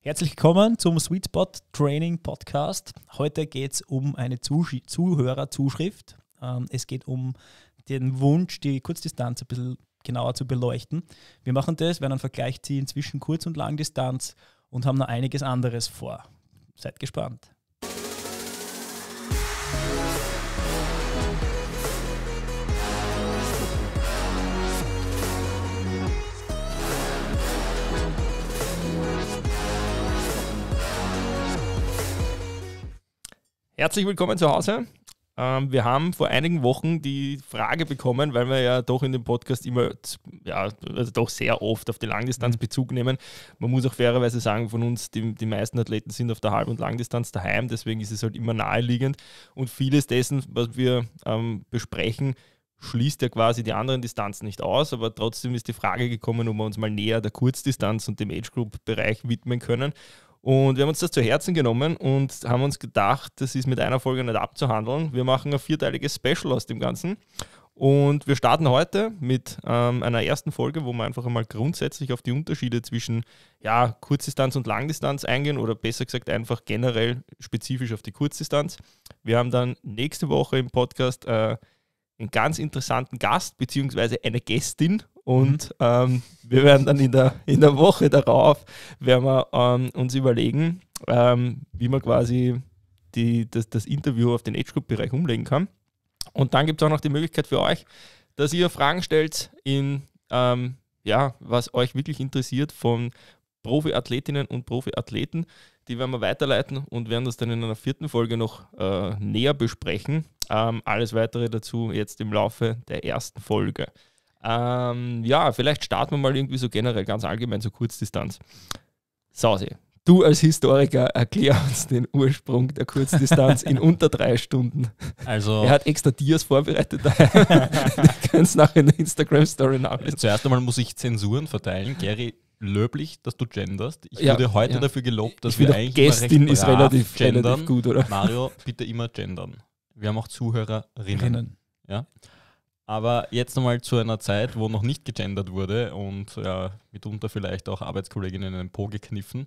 Herzlich willkommen zum Sweet Spot Training Podcast. Heute geht es um eine Zuh Zuhörerzuschrift. Ähm, es geht um den Wunsch, die Kurzdistanz ein bisschen genauer zu beleuchten. Wir machen das, werden einen Vergleich ziehen zwischen Kurz- und Langdistanz und haben noch einiges anderes vor. Seid gespannt. Herzlich willkommen zu Hause. Ähm, wir haben vor einigen Wochen die Frage bekommen, weil wir ja doch in dem Podcast immer, ja, also doch sehr oft auf die Langdistanz mhm. Bezug nehmen. Man muss auch fairerweise sagen, von uns, die, die meisten Athleten sind auf der Halb- und Langdistanz daheim, deswegen ist es halt immer naheliegend. Und vieles dessen, was wir ähm, besprechen, schließt ja quasi die anderen Distanzen nicht aus, aber trotzdem ist die Frage gekommen, ob wir uns mal näher der Kurzdistanz und dem Age Group Bereich widmen können. Und wir haben uns das zu Herzen genommen und haben uns gedacht, das ist mit einer Folge nicht abzuhandeln. Wir machen ein vierteiliges Special aus dem Ganzen. Und wir starten heute mit ähm, einer ersten Folge, wo wir einfach einmal grundsätzlich auf die Unterschiede zwischen ja, Kurzdistanz und Langdistanz eingehen oder besser gesagt einfach generell spezifisch auf die Kurzdistanz. Wir haben dann nächste Woche im Podcast äh, einen ganz interessanten Gast beziehungsweise eine Gästin und ähm, wir werden dann in der, in der Woche darauf werden wir, ähm, uns überlegen, ähm, wie man quasi die, das, das Interview auf den Age Group-Bereich umlegen kann. Und dann gibt es auch noch die Möglichkeit für euch, dass ihr Fragen stellt in ähm, ja, was euch wirklich interessiert von Profiathletinnen und Profiathleten. Die werden wir weiterleiten und werden das dann in einer vierten Folge noch äh, näher besprechen. Ähm, alles weitere dazu jetzt im Laufe der ersten Folge. Ähm, ja, vielleicht starten wir mal irgendwie so generell ganz allgemein so Kurzdistanz. Sausi, du als Historiker erklär uns den Ursprung der Kurzdistanz in unter drei Stunden. Also er hat extra Dias vorbereitet. Die können es nachher in der Instagram-Story nachlesen. Zuerst einmal muss ich Zensuren verteilen. Gary, löblich, dass du genderst. Ich ja, wurde heute ja. dafür gelobt, dass ich wir eigentlich Gästin ist relativ, gendern. relativ gut, oder? Mario, bitte immer gendern. Wir haben auch Zuhörerinnen. Rinnen. Ja. Aber jetzt nochmal zu einer Zeit, wo noch nicht gegendert wurde und ja, mitunter vielleicht auch Arbeitskolleginnen einen Po gekniffen.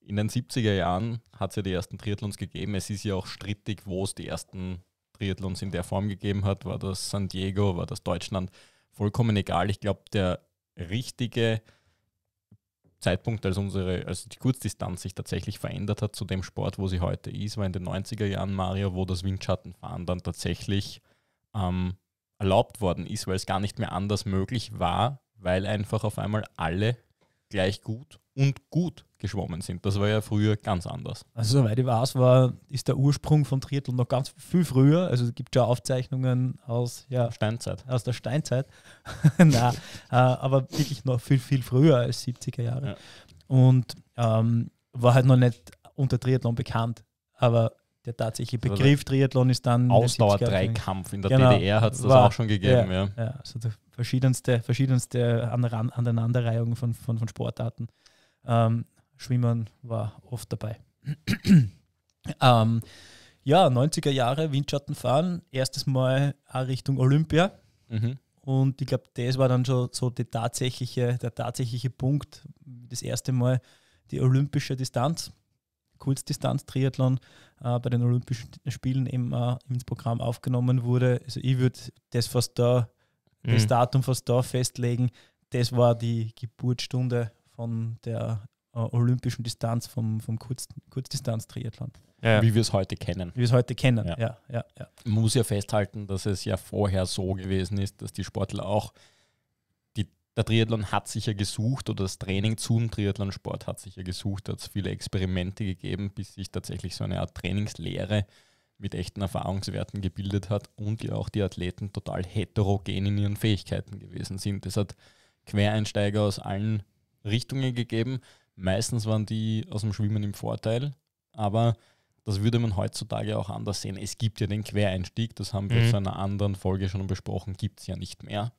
In den 70er Jahren hat es ja die ersten Triathlons gegeben. Es ist ja auch strittig, wo es die ersten Triathlons in der Form gegeben hat. War das San Diego, war das Deutschland? Vollkommen egal. Ich glaube, der richtige Zeitpunkt, als unsere, also die Kurzdistanz sich tatsächlich verändert hat zu dem Sport, wo sie heute ist, war in den 90er Jahren Mario, wo das Windschattenfahren dann tatsächlich ähm, erlaubt worden ist, weil es gar nicht mehr anders möglich war, weil einfach auf einmal alle gleich gut und gut geschwommen sind. Das war ja früher ganz anders. Also soweit ich weiß, war, ist der Ursprung von Triathlon noch ganz viel früher. Also es gibt ja Aufzeichnungen aus, ja, Steinzeit. aus der Steinzeit. Nein, äh, aber wirklich noch viel, viel früher als 70er Jahre. Ja. Und ähm, war halt noch nicht unter Triathlon bekannt. Aber der tatsächliche also Begriff Triathlon ist dann. ausdauer Ausdauerdreikampf in der genau, DDR hat es das war, auch schon gegeben, ja. ja. ja also verschiedenste, verschiedenste Aneinanderreihungen von, von, von Sportarten. Ähm, Schwimmen war oft dabei. ähm, ja, 90er Jahre, Windschatten fahren, erstes Mal Richtung Olympia. Mhm. Und ich glaube, das war dann schon so tatsächliche, der tatsächliche Punkt, das erste Mal die olympische Distanz. Kurzdistanz-Triathlon äh, bei den Olympischen Spielen eben äh, ins Programm aufgenommen wurde. Also ich würde das fast da, mhm. das Datum fast da festlegen. Das war die Geburtsstunde von der äh, olympischen Distanz vom, vom Kurz, Kurzdistanz-Triathlon. Ja. Wie wir es heute kennen. Wie wir es heute kennen, ja. Ja, ja, ja. Man muss ja festhalten, dass es ja vorher so gewesen ist, dass die Sportler auch der Triathlon hat sich ja gesucht oder das Training zum Triathlonsport hat sich ja gesucht, Da hat es viele Experimente gegeben, bis sich tatsächlich so eine Art Trainingslehre mit echten Erfahrungswerten gebildet hat und ja auch die Athleten total heterogen in ihren Fähigkeiten gewesen sind. Es hat Quereinsteiger aus allen Richtungen gegeben. Meistens waren die aus dem Schwimmen im Vorteil, aber das würde man heutzutage auch anders sehen. Es gibt ja den Quereinstieg, das haben wir mhm. in einer anderen Folge schon besprochen, gibt es ja nicht mehr.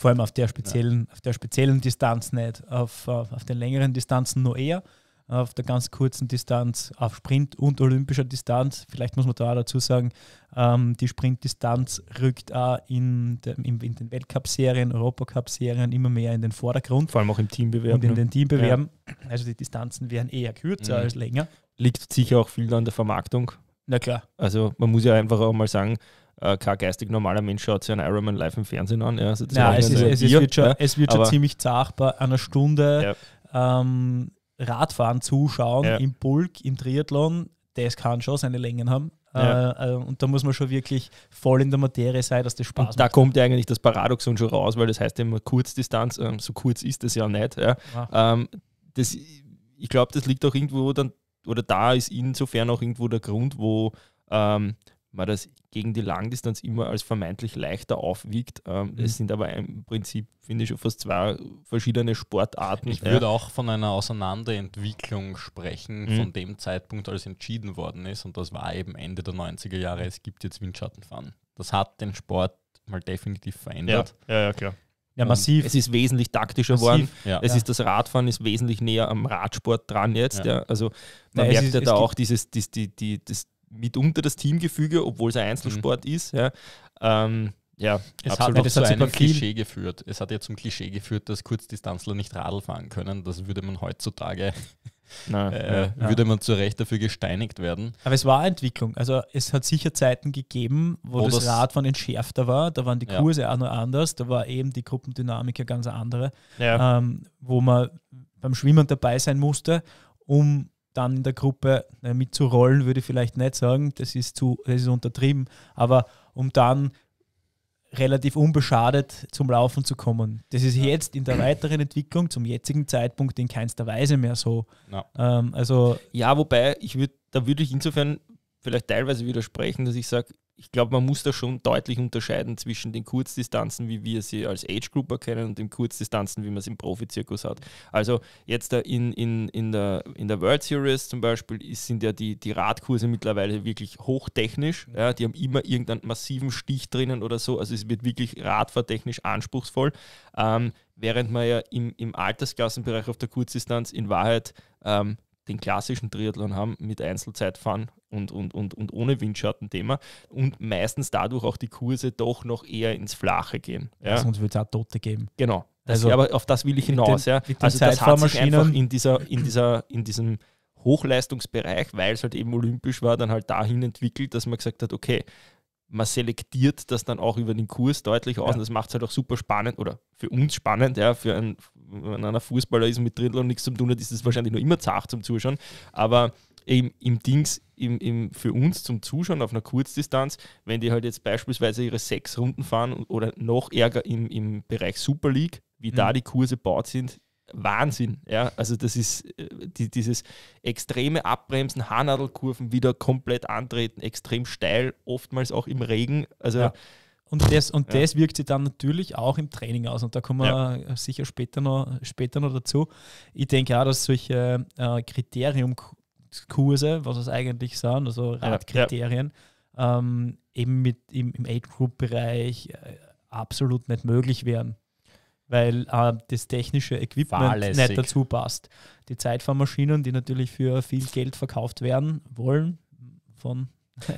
Vor allem auf der speziellen, ja. auf der speziellen Distanz nicht. Auf, auf, auf den längeren Distanzen nur eher. Auf der ganz kurzen Distanz, auf Sprint und olympischer Distanz. Vielleicht muss man da auch dazu sagen, ähm, die Sprintdistanz rückt auch in, der, in, in, den Weltcup-Serien, Europacup-Serien immer mehr in den Vordergrund. Vor allem auch im Teambewerben. Und in ne? den Teambewerben. Ja. Also die Distanzen werden eher kürzer mhm. als länger. Liegt sicher auch viel an der Vermarktung. Na klar. Also man muss ja einfach auch mal sagen, äh, kein geistig normaler Mensch schaut sich einen Ironman live im Fernsehen an. Ja, also es, wird schon, ziemlich zart bei einer Stunde ja. ähm, Radfahren zuschauen im Bulk, im Triathlon. Das kann schon seine Längen haben. Ja. Äh, äh, und da muss man schon wirklich voll in der Materie sein, dass das Spaß und Da kommt ja eigentlich das Paradoxon schon raus, weil das heißt immer Kurzdistanz, ähm, so kurz ist das ja nicht. Ja. Ah. Ähm, das, ich glaube, das liegt auch irgendwo dann, oder da ist insofern auch irgendwo der Grund, wo ähm, man das gegen die Langdistanz immer als vermeintlich leichter aufwiegt. Ähm, mhm. Es sind aber im Prinzip, finde ich, schon fast zwei verschiedene Sportarten. Ich würde ja. auch von einer Auseinanderentwicklung sprechen, mhm. von dem Zeitpunkt, als entschieden worden ist. Und das war eben Ende der 90er Jahre. Es gibt jetzt Windschattenfahren. Das hat den Sport mal definitiv verändert. ja, ja, ja klar. Ja, ähm, massiv. Es ist wesentlich taktischer worden. Ja. Es ist das Radfahren ist wesentlich näher am Radsport dran jetzt. Ja. ja. Also man Nein, merkt ist, ja da auch dieses, dies, die, die, das, mitunter das Teamgefüge, obwohl es ein Einzelsport mhm. ist. Ja, ähm, ja es absolut hat, es zu hat einem Klischee geführt. Es hat ja zum Klischee geführt, dass Kurzdistanzler nicht Radl fahren können. Das würde man heutzutage Nein, äh, ja, würde man zu Recht dafür gesteinigt werden. Aber es war Entwicklung. Also es hat sicher Zeiten gegeben, wo, wo das, das Radfahren entschärfter war. Da waren die Kurse ja. auch noch anders. Da war eben die Gruppendynamik ja ganz andere, ja. Ähm, wo man beim Schwimmen dabei sein musste, um dann in der Gruppe äh, mitzurollen, würde ich vielleicht nicht sagen, das ist, zu, das ist untertrieben, aber um dann relativ unbeschadet zum Laufen zu kommen. Das ist ja. jetzt in der weiteren Entwicklung zum jetzigen Zeitpunkt in keinster Weise mehr so. Ja, ähm, also ja wobei ich würde, da würde ich insofern vielleicht teilweise widersprechen, dass ich sage, ich glaube, man muss da schon deutlich unterscheiden zwischen den Kurzdistanzen, wie wir sie als Age Grouper kennen, und den Kurzdistanzen, wie man es im Profizirkus hat. Also jetzt in, in, in, der, in der World Series zum Beispiel sind ja die, die Radkurse mittlerweile wirklich hochtechnisch. Mhm. Ja, die haben immer irgendeinen massiven Stich drinnen oder so. Also es wird wirklich radfahrtechnisch anspruchsvoll. Ähm, während man ja im, im Altersklassenbereich auf der Kurzdistanz in Wahrheit ähm, den klassischen Triathlon haben mit Einzelzeitfahren und, und, und, und ohne Windschattenthema und meistens dadurch auch die Kurse doch noch eher ins Flache gehen. Ja? Sonst würde es auch Tote geben. Genau. Also, also, aber auf das will ich hinaus. Den, ja. Also das hat sich einfach in, dieser, in, dieser, in diesem Hochleistungsbereich, weil es halt eben olympisch war, dann halt dahin entwickelt, dass man gesagt hat, okay, man selektiert das dann auch über den Kurs deutlich aus ja. und das macht es halt auch super spannend oder für uns spannend, ja, für einen, wenn einer Fußballer ist mit Drittel und nichts zu tun hat, ist es wahrscheinlich nur immer zart zum Zuschauen, aber im, im Dings, im, im, für uns zum Zuschauen auf einer Kurzdistanz, wenn die halt jetzt beispielsweise ihre sechs Runden fahren oder noch ärger im, im Bereich Super League, wie mhm. da die Kurse baut sind, Wahnsinn. Ja? Also das ist äh, die, dieses extreme Abbremsen, Haarnadelkurven wieder komplett antreten, extrem steil, oftmals auch im Regen. Also ja. Und das, und ja. wirkt sich dann natürlich auch im Training aus. Und da kommen wir ja. sicher später noch, später noch dazu. Ich denke auch, dass solche äh, Kriteriumkurse, was es eigentlich sind, also Radkriterien, ja. ähm, eben mit im, im Age-Group-Bereich äh, absolut nicht möglich wären weil äh, das technische Equipment Fahrlässig. nicht dazu passt. Die Zeitfahrmaschinen, die natürlich für viel Geld verkauft werden wollen, von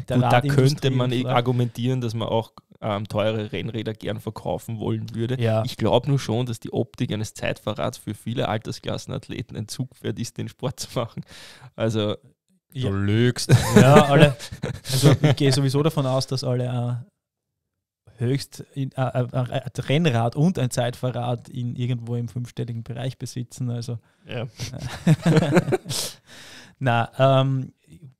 der Gut, da könnte man argumentieren, dass man auch ähm, teure Rennräder gern verkaufen wollen würde. Ja. Ich glaube nur schon, dass die Optik eines Zeitfahrrads für viele Altersklassenathleten ein Zugpferd ist, den Sport zu machen. Also Du ja. lügst. Ja, alle. Also ich gehe sowieso davon aus, dass alle äh, höchst in, äh, äh, äh, ein Rennrad und ein Zeitfahrrad in irgendwo im fünfstelligen Bereich besitzen. Also ja. Na, ähm,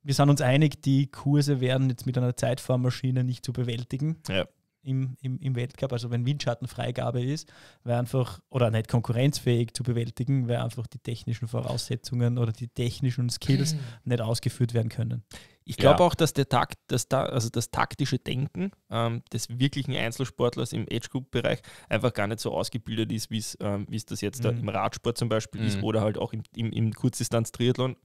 wir sind uns einig, die Kurse werden jetzt mit einer Zeitfahrmaschine nicht zu bewältigen. Ja. Im, im, im Weltcup, also wenn Windschattenfreigabe ist, wäre einfach, oder nicht konkurrenzfähig zu bewältigen, weil einfach die technischen Voraussetzungen oder die technischen Skills nicht ausgeführt werden können. Ich glaube ja. auch, dass der Takt, das, also das taktische Denken ähm, des wirklichen Einzelsportlers im Age Group Bereich einfach gar nicht so ausgebildet ist, wie ähm, es das jetzt mhm. da im Radsport zum Beispiel mhm. ist oder halt auch im, im, im Kurzdistanz Triathlon.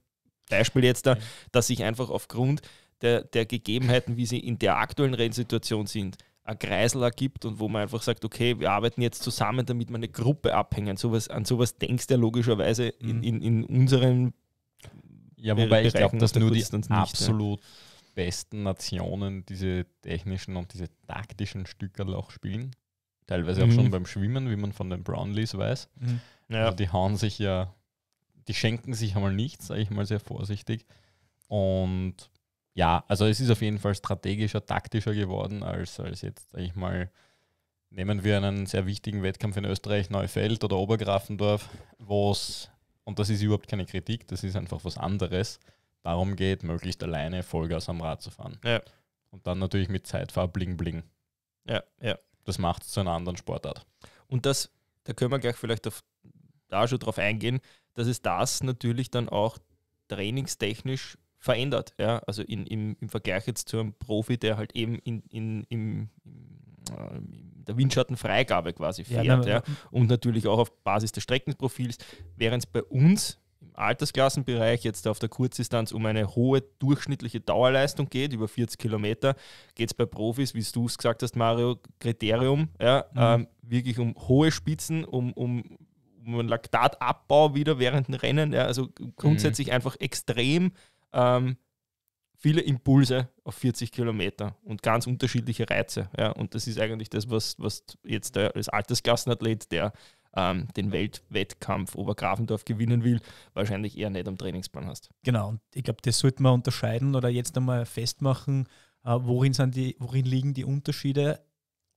Beispiel jetzt da, mhm. dass ich einfach aufgrund der, der Gegebenheiten, wie sie in der aktuellen Rennsituation sind, ein Kreisel ergibt und wo man einfach sagt, okay, wir arbeiten jetzt zusammen, damit wir eine Gruppe abhängen. Sowas, an sowas denkst du ja logischerweise in, mhm. in, in unseren ja, wobei ich glaube, dass nur die nicht, absolut ja. besten Nationen diese technischen und diese taktischen Stückerl auch spielen. Teilweise mhm. auch schon mhm. beim Schwimmen, wie man von den Brownlees weiß. Mhm. Ja. Also die hauen sich ja, die schenken sich einmal nichts, sage ich mal sehr vorsichtig. Und ja, also es ist auf jeden Fall strategischer, taktischer geworden, als, als jetzt, sage ich mal, nehmen wir einen sehr wichtigen Wettkampf in Österreich, Neufeld oder Obergrafendorf, wo es und das ist überhaupt keine Kritik, das ist einfach was anderes, darum geht, möglichst alleine Vollgas am Rad zu fahren. Ja. Und dann natürlich mit Zeitfahr bling bling. Ja, ja. Das macht es zu einer anderen Sportart. Und das, da können wir gleich vielleicht auf, da schon drauf eingehen, dass es das natürlich dann auch trainingstechnisch verändert. Ja? Also in, im, im Vergleich jetzt zu einem Profi, der halt eben in, in, im, äh, im der Windschattenfreigabe quasi fährt. Ja, ja. Und natürlich auch auf Basis des Streckenprofils, während es bei uns im Altersklassenbereich jetzt auf der Kurzdistanz um eine hohe durchschnittliche Dauerleistung geht, über 40 Kilometer, geht es bei Profis, wie du es gesagt hast, Mario, Kriterium, ja, mhm. ähm, wirklich um hohe Spitzen, um, um, um Laktatabbau wieder während dem Rennen, ja, also mhm. grundsätzlich mhm. einfach extrem ähm, viele Impulse auf 40 Kilometer und ganz unterschiedliche Reize. Ja, und das ist eigentlich das, was, was jetzt der, als Altersklassenathlet, der ähm, den Weltwettkampf Obergrafendorf gewinnen will, wahrscheinlich eher nicht am Trainingsplan hast. Genau, und ich glaube, das sollte man unterscheiden oder jetzt einmal festmachen, äh, worin, sind die, worin liegen die Unterschiede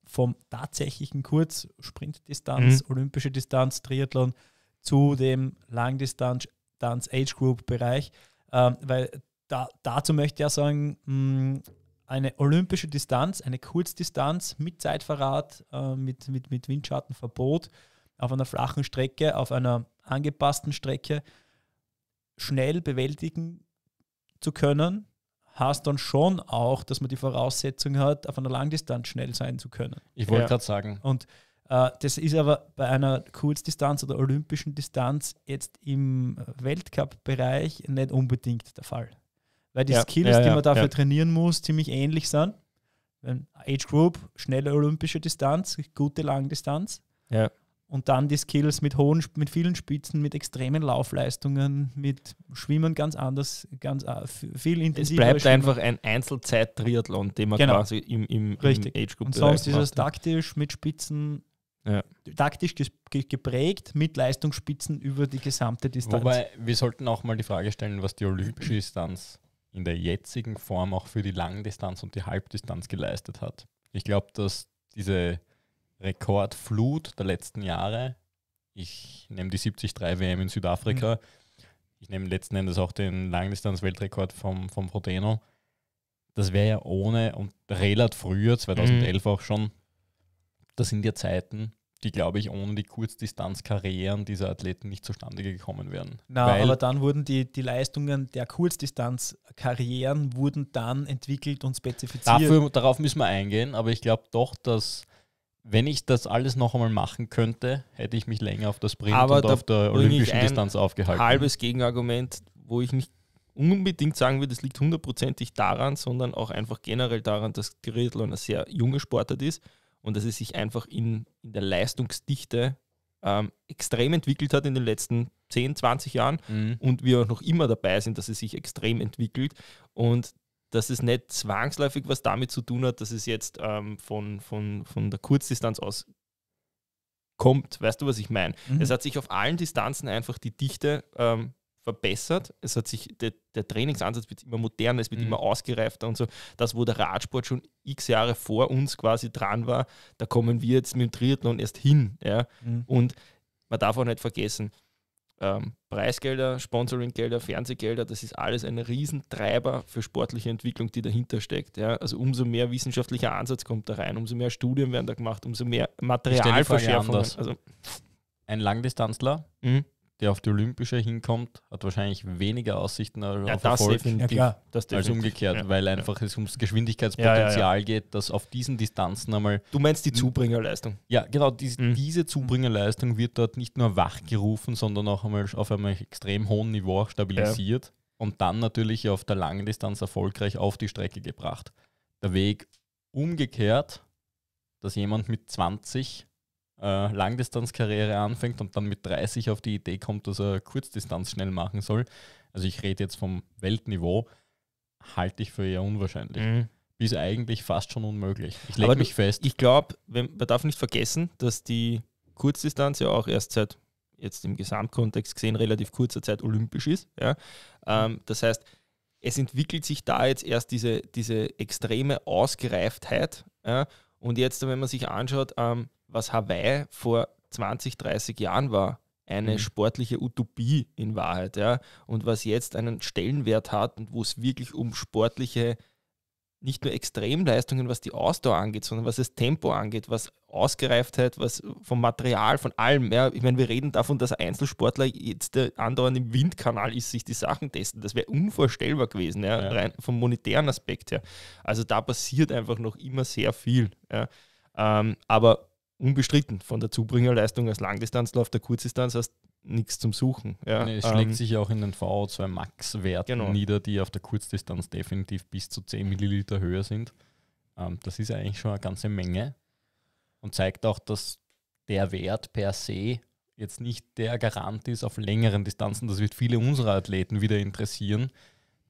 vom tatsächlichen Kurz, Sprintdistanz, mhm. olympische Distanz, Triathlon zu dem Langdistanz, Dance Age Group Bereich, ähm, weil da, dazu möchte ich ja sagen, mm, eine olympische Distanz, eine Kurzdistanz mit Zeitverrat, äh, mit, mit, mit Windschattenverbot auf einer flachen Strecke, auf einer angepassten Strecke schnell bewältigen zu können, hast dann schon auch, dass man die Voraussetzung hat, auf einer Langdistanz schnell sein zu können. Ich wollte ja. gerade sagen. Und äh, das ist aber bei einer Kurzdistanz oder olympischen Distanz jetzt im Weltcup-Bereich nicht unbedingt der Fall weil die ja, Skills, ja, ja, die man dafür trainieren muss, ziemlich ähnlich sind. Age Group, schnelle olympische Distanz, gute Langdistanz. Ja. Und dann die Skills mit hohen, mit vielen Spitzen, mit extremen Laufleistungen, mit Schwimmen ganz anders, ganz äh, viel intensiver. Es bleibt Schwimmen. einfach ein Einzelzeit-Triathlon, den man genau. quasi im, im, im Age Group Und sonst ist es taktisch mit Spitzen ja. taktisch geprägt mit Leistungsspitzen über die gesamte Distanz. Wobei, wir sollten auch mal die Frage stellen, was die olympische Distanz in der jetzigen Form auch für die Langdistanz und die Halbdistanz geleistet hat. Ich glaube, dass diese Rekordflut der letzten Jahre, ich nehme die 73 WM in Südafrika, mhm. ich nehme letzten Endes auch den Langdistanz-Weltrekord vom, vom Frodeno, das wäre ja ohne und relativ früher, 2011 mhm. auch schon, das sind ja Zeiten, die, glaube ich, ohne die Kurzdistanzkarrieren dieser Athleten nicht zustande gekommen wären. Nein, aber dann wurden die, die Leistungen der Kurzdistanzkarrieren wurden dann entwickelt und spezifiziert. Dafür, darauf müssen wir eingehen, aber ich glaube doch, dass wenn ich das alles noch einmal machen könnte, hätte ich mich länger auf der Sprint aber und auf der olympischen Distanz aufgehalten. Halbes Gegenargument, wo ich nicht unbedingt sagen würde, es liegt hundertprozentig daran, sondern auch einfach generell daran, dass Triathlon eine sehr junge Sportart ist und dass es sich einfach in, in der Leistungsdichte ähm, extrem entwickelt hat in den letzten 10, 20 Jahren mhm. und wir auch noch immer dabei sind, dass es sich extrem entwickelt und dass es nicht zwangsläufig was damit zu tun hat, dass es jetzt ähm, von, von, von der Kurzdistanz aus kommt. Weißt du, was ich meine? Mhm. Es hat sich auf allen Distanzen einfach die Dichte ähm, verbessert. Es hat sich, der, der Trainingsansatz wird immer moderner, es wird mhm. immer ausgereifter und so. Das, wo der Radsport schon x Jahre vor uns quasi dran war, da kommen wir jetzt mit dem Triathlon erst hin. Ja? Mhm. Und man darf auch nicht vergessen, ähm, Preisgelder, Sponsoringgelder, Fernsehgelder, das ist alles ein Riesentreiber für sportliche Entwicklung, die dahinter steckt. Ja? Also umso mehr wissenschaftlicher Ansatz kommt da rein, umso mehr Studien werden da gemacht, umso mehr Materialverschärfungen. Also, ein Langdistanzler mhm der auf die Olympische hinkommt, hat wahrscheinlich weniger Aussichten auf ja, das Erfolg ja, das als umgekehrt, ja. weil einfach es ums Geschwindigkeitspotenzial geht, dass auf diesen Distanzen einmal. Du meinst die Zubringerleistung? Ja, genau. Die, mhm. Diese Zubringerleistung wird dort nicht nur wachgerufen, sondern auch einmal auf einem extrem hohen Niveau stabilisiert und dann natürlich auf der langen Distanz erfolgreich auf die Strecke gebracht. Der Weg umgekehrt, dass jemand mit 20 äh, Langdistanzkarriere anfängt und dann mit 30 auf die Idee kommt, dass er Kurzdistanz schnell machen soll, also ich rede jetzt vom Weltniveau, halte ich für eher unwahrscheinlich. Mhm. Bis eigentlich fast schon unmöglich. Ich lege mich fest. Ich glaube, man darf nicht vergessen, dass die Kurzdistanz ja auch erst seit jetzt im Gesamtkontext gesehen relativ kurzer Zeit olympisch ist. Ja. Ähm, das heißt, es entwickelt sich da jetzt erst diese, diese extreme Ausgereiftheit. Ja. Und jetzt, wenn man sich anschaut, ähm, was Hawaii vor 20, 30 Jahren war. Eine mhm. sportliche Utopie in Wahrheit, ja. Und was jetzt einen Stellenwert hat und wo es wirklich um sportliche, nicht nur Extremleistungen, was die Ausdauer angeht, sondern was das Tempo angeht, was Ausgereiftheit, was vom Material, von allem. Ja. Ich meine, wir reden davon, dass ein Einzelsportler jetzt andauernd im Windkanal ist, sich die Sachen testen. Das wäre unvorstellbar gewesen, ja, ja. rein vom monetären Aspekt her. Also da passiert einfach noch immer sehr viel. Ja. Ähm, aber unbestritten von der Zubringerleistung als Langdistanzlauf der Kurzdistanz hast nichts zum Suchen. Ja. Nee, es schlägt ähm, sich ja auch in den VO2 Max-Werten genau. nieder, die auf der Kurzdistanz definitiv bis zu 10 Milliliter höher sind. Ähm, das ist eigentlich schon eine ganze Menge und zeigt auch, dass der Wert per se jetzt nicht der Garant ist auf längeren Distanzen. Das wird viele unserer Athleten wieder interessieren.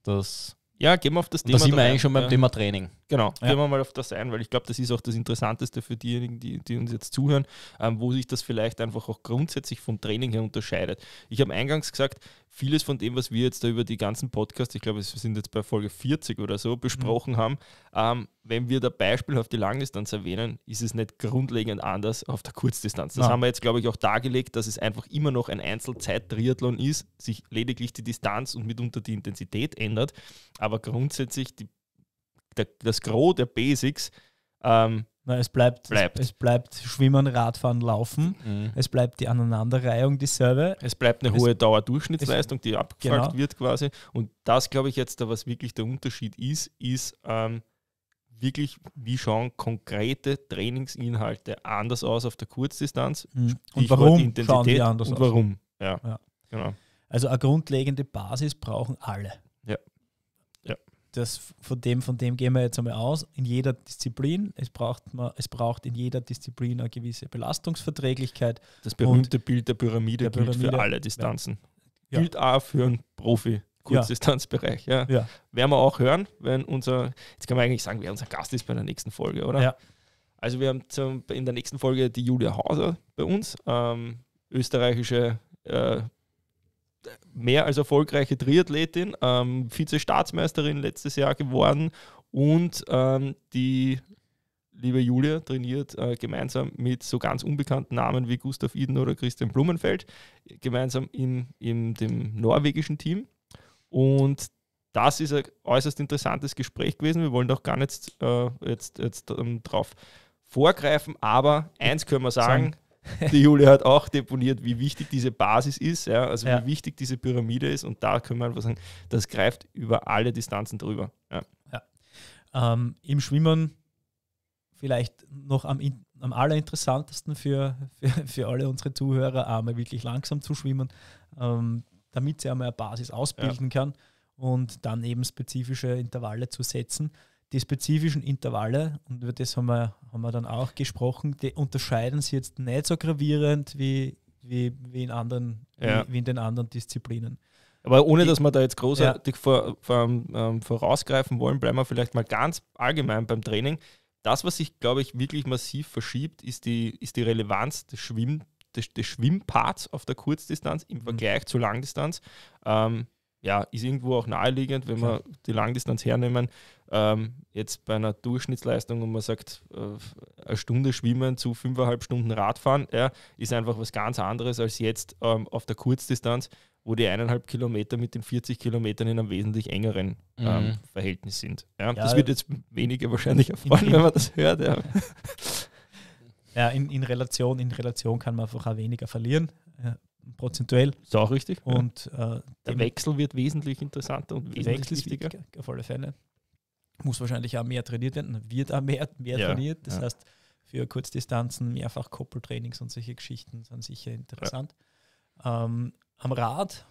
Dass ja, gehen wir auf das Thema. Da sind wir eigentlich schon beim ja. Thema Training. Genau, ja. gehen wir mal auf das ein, weil ich glaube, das ist auch das Interessanteste für diejenigen, die, die uns jetzt zuhören, ähm, wo sich das vielleicht einfach auch grundsätzlich vom Training her unterscheidet. Ich habe eingangs gesagt, vieles von dem, was wir jetzt da über die ganzen Podcasts, ich glaube, wir sind jetzt bei Folge 40 oder so, besprochen mhm. haben, ähm, wenn wir da beispielhaft die Langdistanz erwähnen, ist es nicht grundlegend anders auf der Kurzdistanz. Das Nein. haben wir jetzt, glaube ich, auch dargelegt, dass es einfach immer noch ein Einzelzeit-Triathlon ist, sich lediglich die Distanz und mitunter die Intensität ändert, aber grundsätzlich die der, das Gros der Basics. Ähm, na, es bleibt, bleibt. Es, es, bleibt Schwimmen, Radfahren, Laufen. Mhm. Es bleibt die Aneinanderreihung dieselbe. Es bleibt eine es, hohe Dauerdurchschnittsleistung, die abgefragt genau. wird quasi. Und das glaube ich jetzt, da, was wirklich der Unterschied ist, ist ähm, wirklich, wie schauen konkrete Trainingsinhalte anders aus auf der Kurzdistanz? Mhm. Und warum Intensität schauen die anders und warum? Aus. Ja. ja. Genau. Also eine grundlegende Basis brauchen alle. Ja. ja das, von, dem, von dem gehen wir jetzt einmal aus. In jeder Disziplin, es braucht, man, es braucht in jeder Disziplin eine gewisse Belastungsverträglichkeit. Das berühmte Bild der Pyramide, der Pyramide gilt für alle Distanzen. Ja. Gilt auch für einen Profi. Kurzdistanzbereich. Ja. Ja. Werden wir auch hören, wenn unser, jetzt kann man eigentlich sagen, wer unser Gast ist bei der nächsten Folge, oder? Ja. Also wir haben zum, in der nächsten Folge die Julia Hauser bei uns, ähm, österreichische äh, mehr als erfolgreiche Triathletin, ähm, Vize-Staatsmeisterin letztes Jahr geworden und ähm, die liebe Julia trainiert äh, gemeinsam mit so ganz unbekannten Namen wie Gustav Iden oder Christian Blumenfeld, gemeinsam in, in dem norwegischen Team. Und das ist ein äußerst interessantes Gespräch gewesen. Wir wollen doch gar nicht äh, jetzt, jetzt ähm, drauf vorgreifen, aber eins können wir sagen, die Julia hat auch deponiert, wie wichtig diese Basis ist, ja, also ja. wie wichtig diese Pyramide ist. Und da können wir einfach sagen, das greift über alle Distanzen drüber. Ja. Ähm, Im Schwimmen vielleicht noch am, am allerinteressantesten für, für, für, alle unsere Zuhörer, einmal wirklich langsam zu schwimmen, ähm, damit sie einmal eine Basis ausbilden kann und dann eben spezifische Intervalle zu setzen die spezifischen Intervalle, und über das haben wir, haben wir dann auch gesprochen, die unterscheiden sich jetzt nicht so gravierend wie, wie, wie, in, anderen, ja. wie, wie in den anderen Disziplinen. Aber ohne, dass wir da jetzt großartig ja. vor, vor, ähm, ähm vorausgreifen wollen, bleiben wir vielleicht mal ganz allgemein beim Training. Das, was sich, glaube ich, wirklich massiv verschiebt, ist die, ist die Relevanz des, Schwimm, des, des Schwimmparts auf der Kurzdistanz im mhm. Vergleich mhm. zur Langdistanz. Ähm, ja, ist irgendwo auch naheliegend, wenn Klar. wir die Langdistanz hernehmen. Ähm, jetzt bei einer Durchschnittsleistung, wo man sagt, äh, eine Stunde schwimmen zu fünfeinhalb Stunden Radfahren, ja, ist einfach was ganz anderes als jetzt ähm, auf der Kurzdistanz, wo die eineinhalb Kilometer mit den 40 Kilometern in einem wesentlich engeren mhm. ähm, Verhältnis sind. Ja, das wird äh, jetzt weniger wahrscheinlich erfahren, wenn man das hört. Ja, ja in, in, Relation, in Relation kann man einfach auch weniger verlieren prozentuell. Ist auch richtig. Und äh, der Wechsel wird wesentlich interessanter und wesentlich wichtiger. auf alle Fälle. Muss wahrscheinlich auch mehr trainiert werden, wird auch mehr, mehr ja, trainiert. Das ja. heißt, für Kurzdistanzen, mehrfach Koppeltrainings und solche Geschichten sind sicher interessant. Ja. Ähm, am Rad,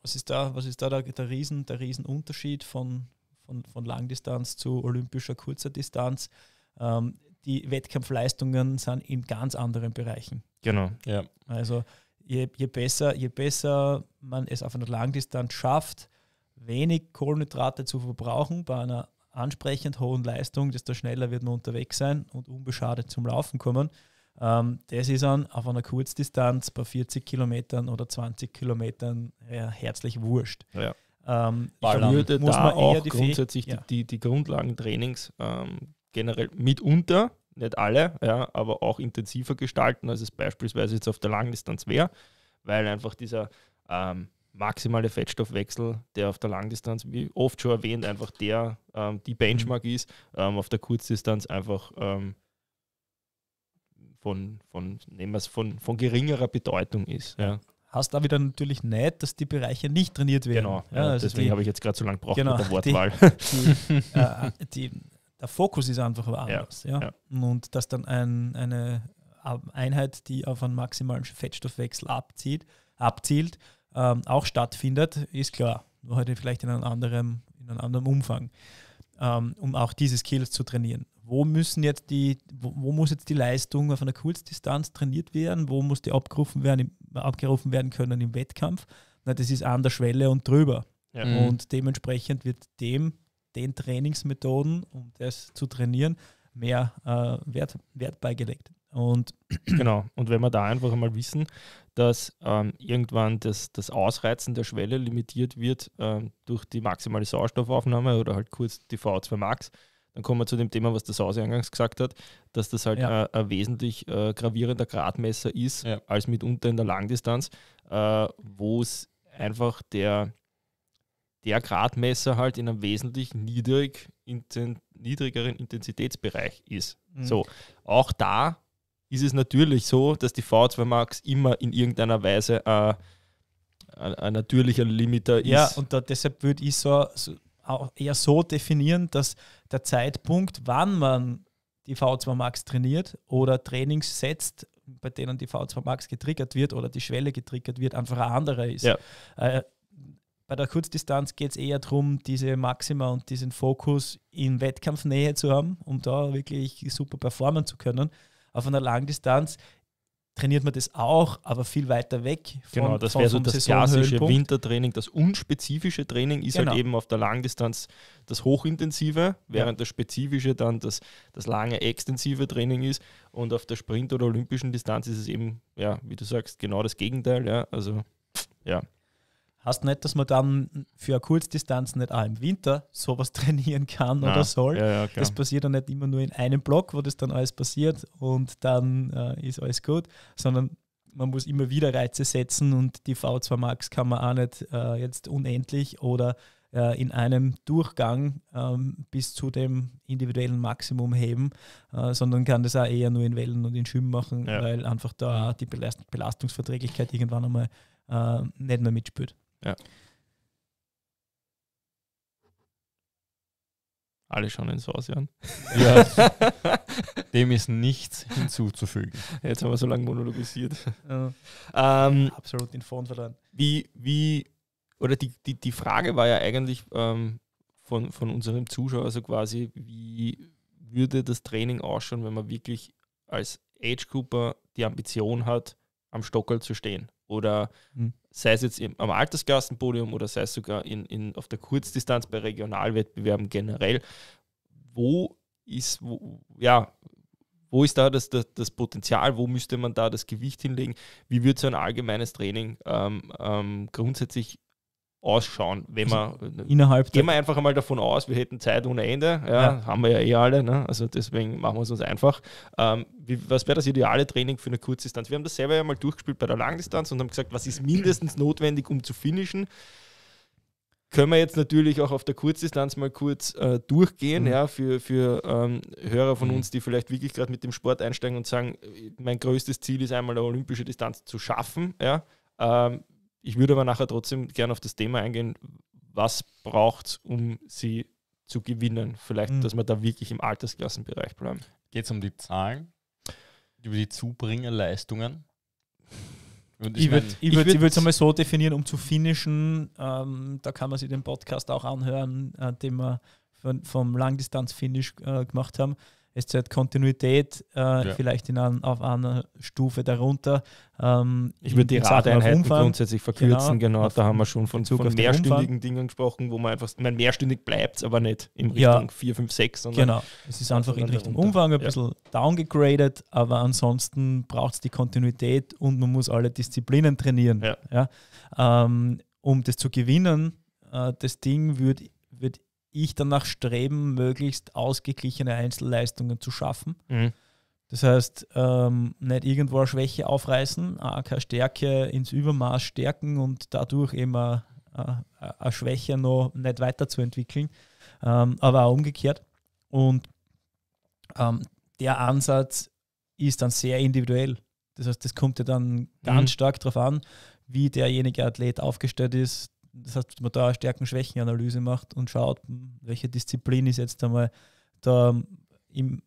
was ist da, was ist da der, der, Riesen, der Riesenunterschied von, von, von Langdistanz zu olympischer kurzer Distanz? Ähm, die Wettkampfleistungen sind in ganz anderen Bereichen. Genau, ja. Also je, je, besser, je besser man es auf einer Langdistanz schafft, wenig Kohlenhydrate zu verbrauchen bei einer ansprechend hohen Leistung, desto schneller wird man unterwegs sein und unbeschadet zum Laufen kommen. Ähm, das ist dann auf einer Kurzdistanz bei 40 Kilometern oder 20 Kilometern ja, äh, herzlich wurscht. Ja. Ähm, Ballern. würde muss da man auch grundsätzlich ja. die, die, die Grundlagentrainings ähm, generell mitunter nicht alle, ja, aber auch intensiver gestalten, als es beispielsweise jetzt auf der Langdistanz wäre, weil einfach dieser ähm, maximale Fettstoffwechsel, der auf der Langdistanz, wie oft schon erwähnt, einfach der, ähm, die Benchmark mhm. ist, ähm, auf der Kurzdistanz einfach ähm, von, von, nehmen wir's, von, von geringerer Bedeutung ist. Ja hast da wieder natürlich nicht, dass die Bereiche nicht trainiert werden. Genau, ja, also deswegen habe ich jetzt gerade so lange gebraucht genau, mit der Wortwahl. Die, die, äh, die, der Fokus ist einfach anders. Ja, ja. ja. Und dass dann ein, eine äh, Einheit, die auf einen maximalen Fettstoffwechsel abzieht, abzielt, ähm, auch stattfindet, ist klar. Nur heute halt vielleicht in einem anderen, in einem anderen Umfang, ähm, um auch diese Skills zu trainieren. Wo müssen jetzt die, wo, wo, muss jetzt die Leistung auf einer Kurzdistanz trainiert werden? Wo muss die abgerufen werden, abgerufen werden können im Wettkampf? Na, das ist an der Schwelle und drüber. Ja. Mhm. Und dementsprechend wird dem den Trainingsmethoden, um das zu trainieren, mehr äh, Wert, Wert beigelegt. Und genau, und wenn wir da einfach einmal wissen, dass ähm, irgendwann das, das Ausreizen der Schwelle limitiert wird ähm, durch die maximale Sauerstoffaufnahme oder halt kurz die VO2 Max, dann kommen wir zu dem Thema, was der Sausi eingangs gesagt hat, dass das halt ja. äh, ein wesentlich äh, gravierender Gradmesser ist, ja. als mitunter in der Langdistanz, äh, wo es einfach der, der Gradmesser halt in einem wesentlich niedrig, inten, niedrigeren Intensitätsbereich ist. Mhm. So, auch da ist es natürlich so, dass die V2 Max immer in irgendeiner Weise äh, ein, ein, natürlicher Limiter ist. Ja, und da, deshalb würde ich so, so, auch eher so definieren, dass der Zeitpunkt, wann man die V2 Max trainiert oder Trainings setzt, bei denen die V2 Max getriggert wird oder die Schwelle getriggert wird, einfach ein anderer ist. Ja. Äh, bei der Kurzdistanz geht es eher darum, diese Maxima und diesen Fokus in Wettkampfnähe zu haben, um da wirklich super performen zu können. Auf einer Langdistanz trainiert man das auch, aber viel weiter weg. Von, genau, das wäre so das klassische Wintertraining. Das unspezifische Training ist halt genau. halt eben auf der Langdistanz das hochintensive, während ja. das spezifische dann das, das lange extensive Training ist. Und auf der Sprint- oder olympischen Distanz ist es eben, ja, wie du sagst, genau das Gegenteil. Ja, also, ja. Heißt nicht, dass man dann für eine Kurzdistanz nicht auch im Winter sowas trainieren kann Nein. oder soll. Ja, ja, das passiert dann nicht immer nur in einem Block, wo das dann alles passiert und dann äh, ist alles gut, sondern man muss immer wieder Reize setzen und die V2 Max kann man auch nicht äh, jetzt unendlich oder äh, in einem Durchgang ähm, bis zu dem individuellen Maximum heben, äh, sondern kann das auch eher nur in Wellen und in Schwimmen machen, ja. weil einfach da die Belastungsverträglichkeit irgendwann einmal äh, nicht mehr mitspielt. Ja. Alle schauen ins Ozean. Ja, dem ist nichts hinzuzufügen. Jetzt haben wir so lange monologisiert. Ja. Ähm, Absolut in Fond verloren. Wie, wie, oder die, die, die Frage war ja eigentlich ähm, von, von unserem Zuschauer, also quasi, wie würde das Training ausschauen, wenn man wirklich als Age Cooper die Ambition hat, am Stockel zu stehen? oder mhm. sei es jetzt am Altersklassenpodium oder sei es sogar in, in, auf der Kurzdistanz bei Regionalwettbewerben generell. Wo ist, wo, ja, wo ist da das, das, das, Potenzial, wo müsste man da das Gewicht hinlegen? Wie wird so ein allgemeines Training ähm, ähm, grundsätzlich ausschauen, wenn also wir äh, innerhalb gehen wir einfach einmal davon aus, wir hätten Zeit ohne Ende, ja, ja. haben wir ja eh alle, ne? also deswegen machen wir es uns einfach. Ähm, wie, was wäre das ideale Training für eine Kurzdistanz? Wir haben das selber ja mal durchgespielt bei der Langdistanz und haben gesagt, was ist mindestens notwendig, um zu finishen? Können wir jetzt natürlich auch auf der Kurzdistanz mal kurz äh, durchgehen, mhm. ja, für, für ähm, Hörer von mhm. uns, die vielleicht wirklich gerade mit dem Sport einsteigen und sagen, äh, mein größtes Ziel ist einmal eine olympische Distanz zu schaffen, ja. Ähm, ich würde aber nachher trotzdem gerne auf das Thema eingehen, was braucht es, um sie zu gewinnen? Vielleicht, mhm. dass wir da wirklich im Altersklassenbereich bleiben. Geht es um die Zahlen, über die Zubringerleistungen? Und ich, ich würde ich würd, ich würd, einmal so definieren, um zu finishen, ähm, da kann man sich den Podcast auch anhören, äh, den wir von, vom Langdistanz-Finish äh, gemacht haben es zählt Kontinuität, äh, ja. vielleicht in an, auf einer Stufe darunter. Ähm, ich würde die Radeinheiten grundsätzlich verkürzen, genau, genau da haben wir schon von, von mehrstündigen Dingen gesprochen, wo man einfach, ich meine, mehrstündig bleibt es aber nicht in Richtung ja. 4, 5, 6. Genau, es ist einfach in Richtung darunter. Umfang ein ja. bisschen downgegradet, aber ansonsten braucht es die Kontinuität und man muss alle Disziplinen trainieren. Ja. Ähm, um das zu gewinnen, äh, das Ding wird, würd ich danach streben, möglichst ausgeglichene Einzelleistungen zu schaffen. Mhm. Das heißt, ähm, nicht irgendwo eine Schwäche aufreißen, keine Stärke ins Übermaß stärken und dadurch immer äh, eine Schwäche noch nicht weiterzuentwickeln, ähm, aber auch umgekehrt. Und ähm, der Ansatz ist dann sehr individuell. Das heißt, das kommt ja dann mhm. ganz mhm. stark darauf an, wie derjenige Athlet aufgestellt ist, das heißt, dass man da eine Stärken-Schwächen-Analyse macht und schaut, hm, welche Disziplin ist jetzt einmal da hm, im,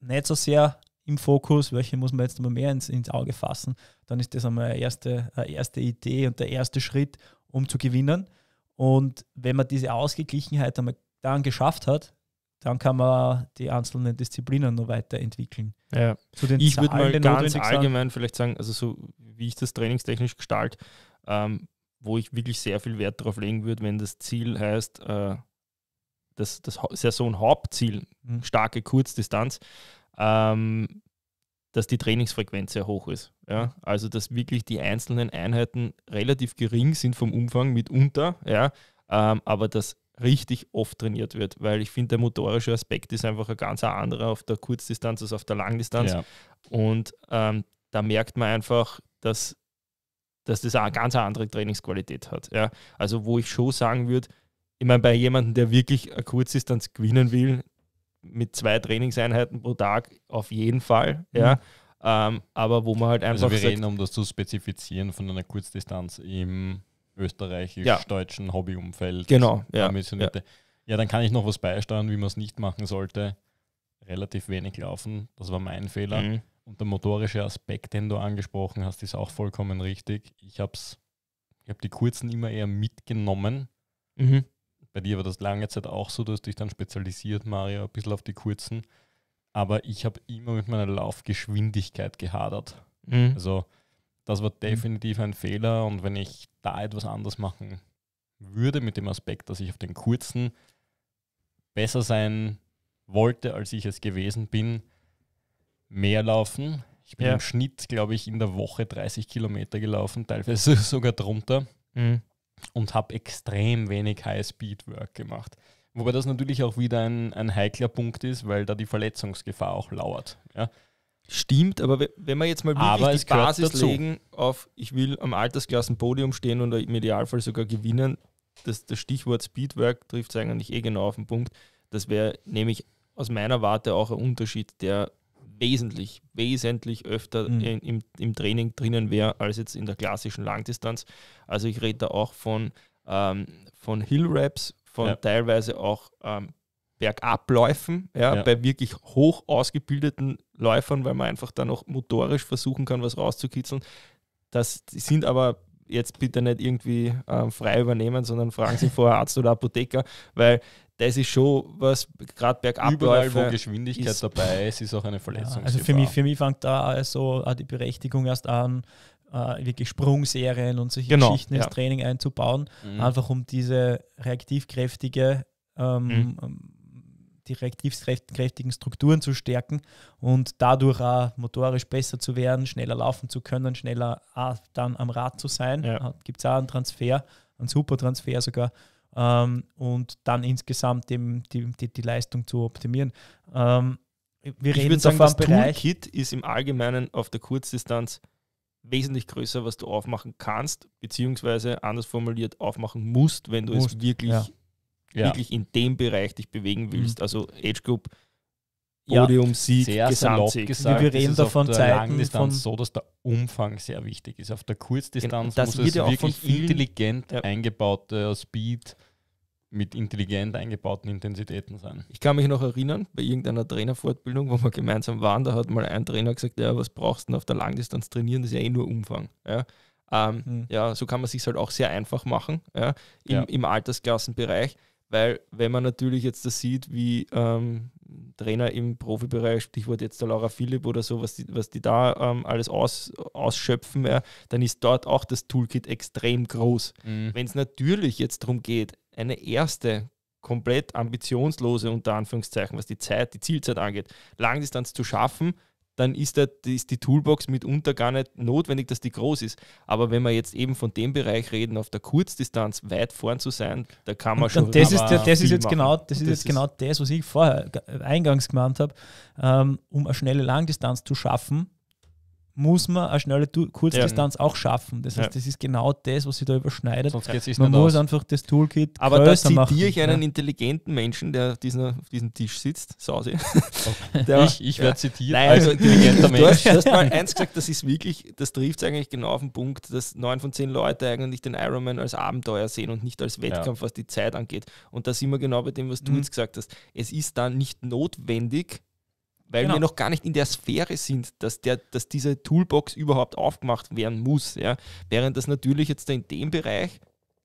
nicht so sehr im Fokus, welche muss man jetzt einmal mehr ins, ins Auge fassen. Dann ist das einmal eine erste, eine erste Idee und der erste Schritt, um zu gewinnen. Und wenn man diese Ausgeglichenheit einmal dann geschafft hat, dann kann man die einzelnen Disziplinen noch weiterentwickeln. Ja. Zu den ich würde mal ganz allgemein sagen, vielleicht sagen, also so wie ich das trainingstechnisch gestalte, ähm, wo ich wirklich sehr viel Wert darauf legen würde, wenn das Ziel heißt, äh, dass das, saison Hauptziel, mhm. starke Kurzdistanz, ähm, dass die Trainingsfrequenz sehr hoch ist. Ja? Mhm. Also, dass wirklich die einzelnen Einheiten relativ gering sind vom Umfang mitunter, ja? Ähm, aber dass richtig oft trainiert wird, weil ich finde, der motorische Aspekt ist einfach ein ganz anderer auf der Kurzdistanz als auf der Langdistanz. Ja. Und ähm, da merkt man einfach, dass dass das eine ganz andere Trainingsqualität hat. Ja. Also wo ich schon sagen würde, ich meine, bei jemandem, der wirklich eine Kurzdistanz gewinnen will, mit zwei Trainingseinheiten pro Tag auf jeden Fall, mhm. ja. Ähm, aber wo man halt also, einfach. Also wir sagt, reden, um das zu spezifizieren, von einer Kurzdistanz im österreichisch-deutschen ja. Hobbyumfeld. Genau, ja. ja. Ja, dann kann ich noch was beisteuern, wie man es nicht machen sollte. Relativ wenig laufen, das war mein Fehler. Mhm. Und der motorische Aspekt, den du angesprochen hast, ist auch vollkommen richtig. Ich habe ich hab die kurzen immer eher mitgenommen. Mhm. Bei dir war das lange Zeit auch so, du hast dich dann spezialisiert, Mario, ein bisschen auf die kurzen. Aber ich habe immer mit meiner Laufgeschwindigkeit gehadert. Mhm. Also das war definitiv ein Fehler und wenn ich da etwas anders machen würde mit dem Aspekt, dass ich auf den kurzen besser sein wollte, als ich es gewesen bin, mehr laufen. Ich bin ja. im Schnitt, glaube ich, in der Woche 30 Kilometer gelaufen, teilweise sogar drunter. Mhm. Und habe extrem wenig High-Speed-Work gemacht. Wobei das natürlich auch wieder ein, ein heikler Punkt ist, weil da die Verletzungsgefahr auch lauert. Ja. Stimmt, aber wenn wir jetzt mal wirklich die Basis dazu. legen auf, ich will am Altersklassenpodium stehen und im Idealfall sogar gewinnen, das, das Stichwort Speedwork trifft es eigentlich eh genau auf den Punkt. Das wäre nämlich aus meiner Warte auch ein Unterschied, der wesentlich, wesentlich öfter mhm. in, im, im Training drinnen wäre als jetzt in der klassischen Langdistanz. Also ich rede da auch von, ähm, von Hill-Raps, von ja. teilweise auch ähm, Bergabläufen, ja, ja, bei wirklich hoch ausgebildeten Läufern, weil man einfach dann auch motorisch versuchen kann, was rauszukitzeln. Das sind aber jetzt bitte nicht irgendwie äh, frei übernehmen, sondern fragen Sie vorher Arzt oder Apotheker, weil das ist schon was, gerade bergab. Überall, wo Geschwindigkeit ist, dabei ist, ist auch eine Verletzung. Ja, also für mich, für mich fängt da so also die Berechtigung erst an, äh, wirklich Sprungserien und solche genau, Geschichten ja. Training einzubauen, mhm. einfach um diese reaktivkräftige, ähm, mhm. Ähm, die reaktivkräftigen Strukturen zu stärken und dadurch auch motorisch besser zu werden, schneller laufen zu können, schneller dann am Rad zu sein. Ja. Gibt es auch einen Transfer, einen super Transfer sogar ähm, und dann insgesamt eben die, die, die Leistung zu optimieren. Ähm, wir reden ich würde sagen, das Bereich. Toolkit ist im Allgemeinen auf der Kurzdistanz wesentlich größer, was du aufmachen kannst, beziehungsweise anders formuliert aufmachen musst, wenn du musst, es wirklich, ja. wirklich ja. in dem Bereich dich bewegen willst. Mhm. Also Age Group Podiumsieg, ja, Gesamtsieg. Gesagt, wir reden davon Zeiten von so, dass der Umfang sehr wichtig ist. Auf der Kurzdistanz genau, das muss es ja wirklich vielen, intelligent ja. eingebauter äh, Speed mit intelligent eingebauten Intensitäten sein. Ich kann mich noch erinnern, bei irgendeiner Trainerfortbildung, wo wir gemeinsam waren, da hat mal ein Trainer gesagt, ja, was brauchst du denn auf der Langdistanz trainieren? Das ist ja eh nur Umfang. Ja, ähm, hm. ja so kann man sich halt auch sehr einfach machen ja, im, ja. im Altersklassenbereich, weil wenn man natürlich jetzt das sieht, wie ähm, Trainer im Profibereich, Stichwort jetzt der Laura Philipp oder so, was die, was die da ähm, alles aus, ausschöpfen, ja, dann ist dort auch das Toolkit extrem groß. Mhm. Wenn es natürlich jetzt darum geht, eine erste komplett ambitionslose, unter Anführungszeichen, was die Zeit, die Zielzeit angeht, Langdistanz zu schaffen, dann ist, da, ist die Toolbox mitunter gar nicht notwendig, dass die groß ist. Aber wenn wir jetzt eben von dem Bereich reden, auf der Kurzdistanz weit vorn zu sein, da kann man und schon. Und das, ist, das, ist jetzt genau, das, ist das jetzt genau das, was ich vorher äh, eingangs gemeint habe, ähm, um eine schnelle Langdistanz zu schaffen muss man eine schnelle Kurzdistanz ja. auch schaffen. Das heißt, ja. das ist genau das, was sich da überschneidet. Sonst geht's man muss aus. einfach das Toolkit Aber größer da machen. ich einen ja. intelligenten Menschen, der diesen, auf diesem Tisch sitzt, Sausi. Okay. ich ich werde zitiert Nein, also intelligenter Mensch. Du hast, mal eins gesagt, das ist wirklich, das trifft eigentlich genau auf den Punkt, dass neun von zehn Leute eigentlich den Ironman als Abenteuer sehen und nicht als Wettkampf, was die Zeit angeht. Und da sind wir genau bei dem, was du mhm. jetzt gesagt hast. Es ist dann nicht notwendig, weil genau. wir noch gar nicht in der Sphäre sind, dass, der, dass diese Toolbox überhaupt aufgemacht werden muss. Ja. Während das natürlich jetzt in dem Bereich,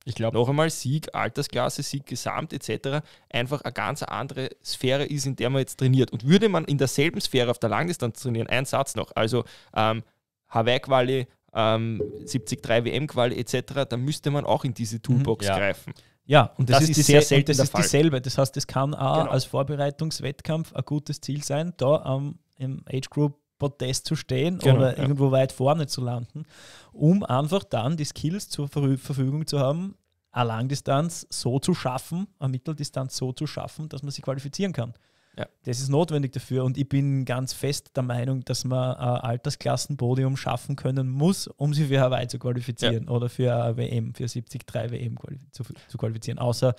ich glaube, noch einmal Sieg, Altersklasse, Sieg, Gesamt etc., einfach eine ganz andere Sphäre ist, in der man jetzt trainiert. Und würde man in derselben Sphäre auf der Langdistanz trainieren, ein Satz noch, also ähm, Hawaii-Quali, ähm, 73 WM-Quali etc., dann müsste man auch in diese mhm, Toolbox mhm, ja. greifen. Ja, und das, das ist, ist sehr selten das der ist Fall. dieselbe. Das heißt, es kann auch genau. als Vorbereitungswettkampf ein gutes Ziel sein, da am ähm, Age Group Protest zu stehen genau, oder ja. irgendwo weit vorne zu landen, um einfach dann die Skills zur Verfügung zu haben, eine Langdistanz so zu schaffen, eine Mitteldistanz so zu schaffen, dass man sich qualifizieren kann. Ja. Das ist notwendig dafür und ich bin ganz fest der Meinung, dass man ein Altersklassenpodium schaffen können muss, um sich für Hawaii zu qualifizieren ja. oder für WM, für 73 WM zu, zu qualifizieren. Außer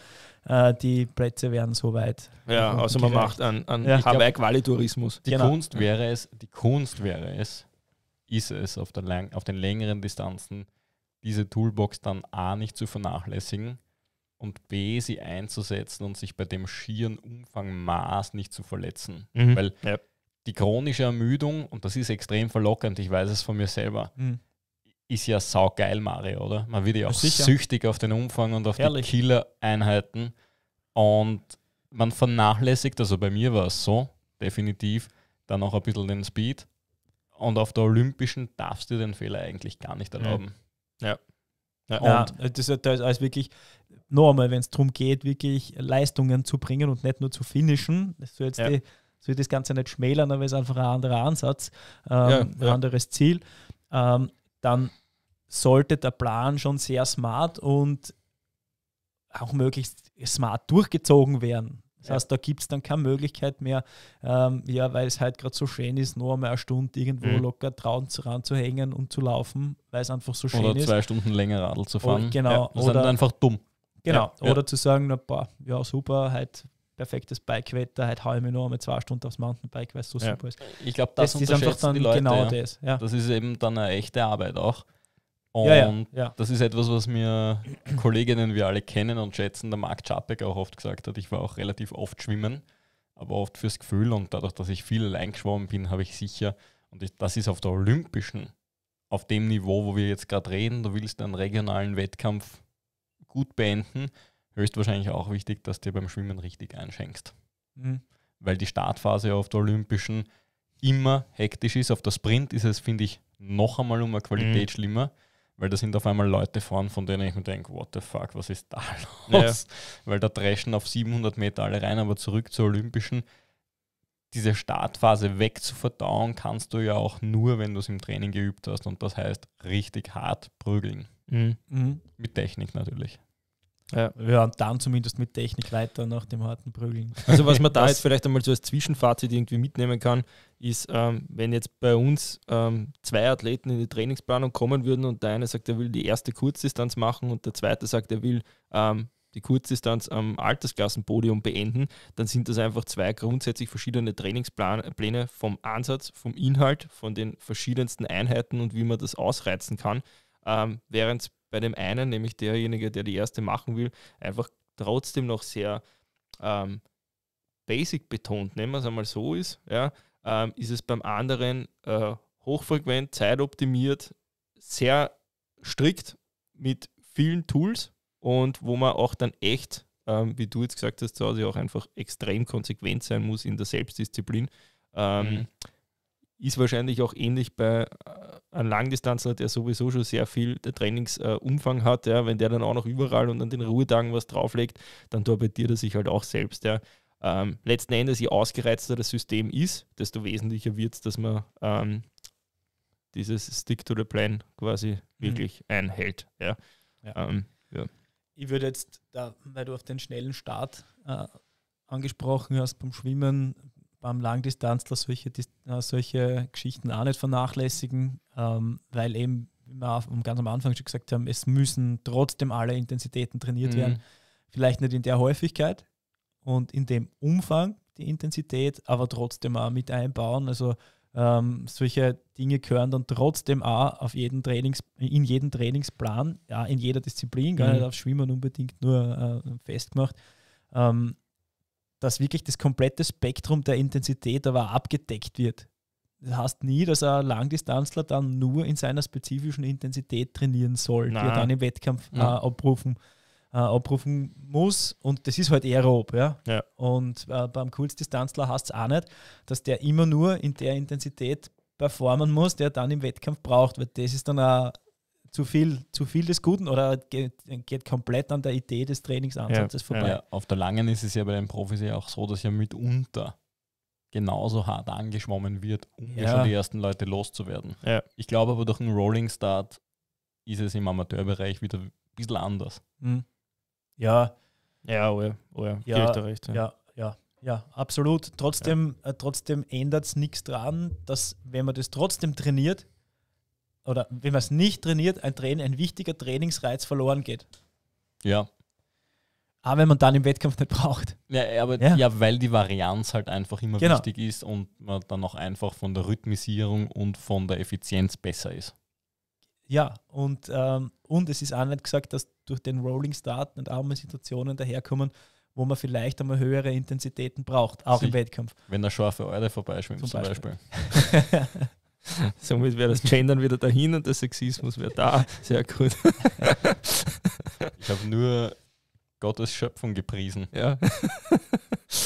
äh, die Plätze wären so weit. Ja, außer also man macht einen, einen ja. Hawaii-Qualitourismus. Die genau. Kunst wäre es, die Kunst wäre es, ist es auf, der lang, auf den längeren Distanzen, diese Toolbox dann A nicht zu vernachlässigen und B, sie einzusetzen und sich bei dem schieren Umfang Maß nicht zu verletzen. Mhm. Weil ja. die chronische Ermüdung, und das ist extrem verlockend, ich weiß es von mir selber, mhm. ist ja saugeil, Mario, oder? Man wird ja auch Sicher. süchtig auf den Umfang und auf Herrlich. die Killer-Einheiten und man vernachlässigt, also bei mir war es so, definitiv, dann auch ein bisschen den Speed. Und auf der Olympischen darfst du den Fehler eigentlich gar nicht erlauben. Ja. ja. Ja, und ja, das, das ist wirklich, nochmal, wenn es darum geht, wirklich Leistungen zu bringen und nicht nur zu finishen, das soll jetzt ja. die, das, soll das Ganze nicht schmälern, aber es ist einfach ein anderer Ansatz, ähm, ja, ein anderes Ziel, ähm, dann sollte der Plan schon sehr smart und auch möglichst smart durchgezogen werden. Das heißt, da gibt es dann keine Möglichkeit mehr, ähm, ja, weil es halt gerade so schön ist, nur einmal eine Stunde irgendwo mhm. locker trauen zu hängen und zu laufen, weil es einfach so schön ist. Oder zwei Stunden länger Radl zu fahren. Und genau. Ja, das oder, einfach dumm. Genau. Ja, Oder ja. zu sagen, na, boah, ja super, heute halt perfektes Bikewetter, halt heute haue ich mir noch einmal zwei Stunden aufs Mountainbike, weil es so ja. super ist. Ich glaube, das, das ist einfach dann Leute, genau das. Das ist eben dann eine echte Arbeit auch. Und das ist etwas, was mir Kolleginnen wir alle kennen und schätzen, der Marc Czapek auch oft gesagt hat. Ich war auch relativ oft schwimmen, aber oft fürs Gefühl und dadurch, dass ich viel allein geschwommen bin, habe ich sicher, und ich, das ist auf der olympischen, auf dem Niveau, wo wir jetzt gerade reden, du willst einen regionalen Wettkampf gut beenden, höchstwahrscheinlich auch wichtig, dass du dir beim Schwimmen richtig einschenkst. Mhm. Weil die Startphase auf der Olympischen immer hektisch ist. Auf der Sprint ist es, finde ich, noch einmal um eine Qualität mhm. schlimmer, weil da sind auf einmal Leute vorn, von denen ich mir denke, what the fuck, was ist da los? Ja. Weil da dreschen auf 700 Meter alle rein, aber zurück zur Olympischen. Diese Startphase wegzuverdauen kannst du ja auch nur, wenn du es im Training geübt hast. Und das heißt, richtig hart prügeln. Mhm. mhm. Mit Technik natürlich. Ja. ja, und dann zumindest mit Technik weiter nach dem harten Prügeln. Also was man da jetzt vielleicht einmal so als Zwischenfazit irgendwie mitnehmen kann, ist, ähm, wenn jetzt bei uns ähm, zwei Athleten in die Trainingsplanung kommen würden und der eine sagt, er will die erste Kurzdistanz machen und der zweite sagt, er will ähm, die Kurzdistanz am Altersklassenpodium beenden, dann sind das einfach zwei grundsätzlich verschiedene Trainingspläne vom Ansatz, vom Inhalt, von den verschiedensten Einheiten und wie man das ausreizen kann. Ähm, während bei dem einen, nämlich derjenige, der die erste machen will, einfach trotzdem noch sehr ähm, basic betont, nehmen wir es einmal so ist, ja, ähm, ist es beim anderen äh, hochfrequent, zeitoptimiert, sehr strikt mit vielen Tools und wo man auch dann echt, ähm, wie du jetzt gesagt hast, zu Hause auch einfach extrem konsequent sein muss in der Selbstdisziplin. Ähm, mhm. Ist wahrscheinlich auch ähnlich bei äh, einem Langdistanzler, der sowieso schon sehr viel äh, Trainingsumfang hat. Ja. Wenn der dann auch noch überall und an den Ruhetagen was drauflegt, dann torpediert er sich halt auch selbst. Ja. Ähm, letzten Endes, je ausgereizter das System ist, desto wesentlicher wird es, dass man ähm, dieses Stick to the Plan quasi mhm. wirklich einhält. Ja. ja. Ähm, ja. Ich würde jetzt, da, weil du auf den schnellen Start äh, angesprochen hast beim Schwimmen, beim Langdistanzler solche, äh, solche Geschichten auch nicht vernachlässigen, ähm, weil eben, wie wir ganz am Anfang schon gesagt haben, es müssen trotzdem alle Intensitäten trainiert mhm. werden. Vielleicht nicht in der Häufigkeit und in dem Umfang, die Intensität, aber trotzdem auch mit einbauen. Also ähm, solche Dinge gehören dann trotzdem auch auf jeden Trainings, in jeden Trainingsplan, ja, in jeder Disziplin, gar mhm. nicht auf Schwimmen unbedingt nur äh, festgemacht. Ähm, dass wirklich das komplette Spektrum der Intensität aber abgedeckt wird. Das heißt nie, dass ein Langdistanzler dann nur in seiner spezifischen Intensität trainieren soll, Nein. die er dann im Wettkampf äh, abrufen, äh, abrufen muss. Und das ist halt aerob. Ja? ja. Und äh, beim Kurzdistanzler heißt es auch nicht, dass der immer nur in der Intensität performen muss, der dann im Wettkampf braucht, weil das ist dann auch zu viel, zu viel des Guten oder geht, geht komplett an der Idee des Trainingsansatzes ja, vorbei. Ja. Auf der Langen ist es ja bei den Profis ja auch so, dass ja mitunter genauso hart angeschwommen wird, um ja. schon die ersten Leute loszuwerden. Ich glaube aber durch einen Rolling Start ist es im Amateurbereich wieder ein bisschen anders. Mhm. Ja. Ja, oh ja, oh ja. ja, recht, ja. ja, ja, absolut. Trotzdem, äh, trotzdem ändert es nichts dran, dass wenn man das trotzdem trainiert, oder wenn man es nicht trainiert, ein, Train, ein wichtiger Trainingsreiz verloren geht. Ja. Aber wenn man dann im Wettkampf nicht braucht. Ja, aber, ja. ja weil die Varianz halt einfach immer genau. wichtig ist und man dann auch einfach von der Rhythmisierung und von der Effizienz besser ist. Ja, und, ähm, und es ist auch nicht gesagt, dass durch den Rolling Start und auch mal Situationen daherkommen, wo man vielleicht einmal höhere Intensitäten braucht, auch Sicher. im Wettkampf. Wenn der scharfe Eure vorbeischwimmt zum Beispiel. Zum Beispiel. Somit wäre das Gendern wieder dahin und der Sexismus wäre da. Sehr gut. ich habe nur Gottes Schöpfung gepriesen. Ja.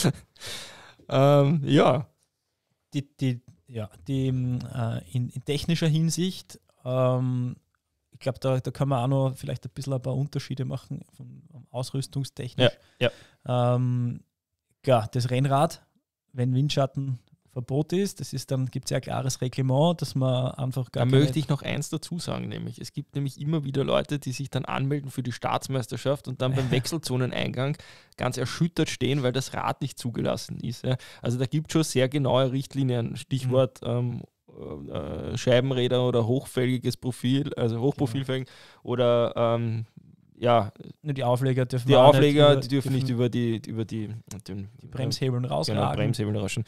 ähm, ja. Die, die, ja, die äh, in, in, technischer Hinsicht, ähm, ich glaube, da, da können wir auch noch vielleicht ein bisschen ein paar Unterschiede machen, von, um, ausrüstungstechnisch. Ja, ja. Ähm, klar, das Rennrad, wenn Windschatten Verbot ist. Das ist dann gibt es ja ein klares Reglement, dass man einfach gar Da möchte ich noch eins dazu sagen, nämlich es gibt nämlich immer wieder Leute, die sich dann anmelden für die Staatsmeisterschaft und dann beim Wechselzoneneingang ganz erschüttert stehen, weil das Rad nicht zugelassen ist. Ja. Also da gibt es schon sehr genaue Richtlinien, Stichwort mhm. ähm, äh, Scheibenräder oder hochfälliges Profil, also Hochprofilfelgen genau. oder ähm, ja. Die Aufleger dürfen die Aufleger, nicht über, die dürfen, dürfen nicht über die über die, den, die Bremshebeln rausragen. Genau, Bremshebeln rauschen.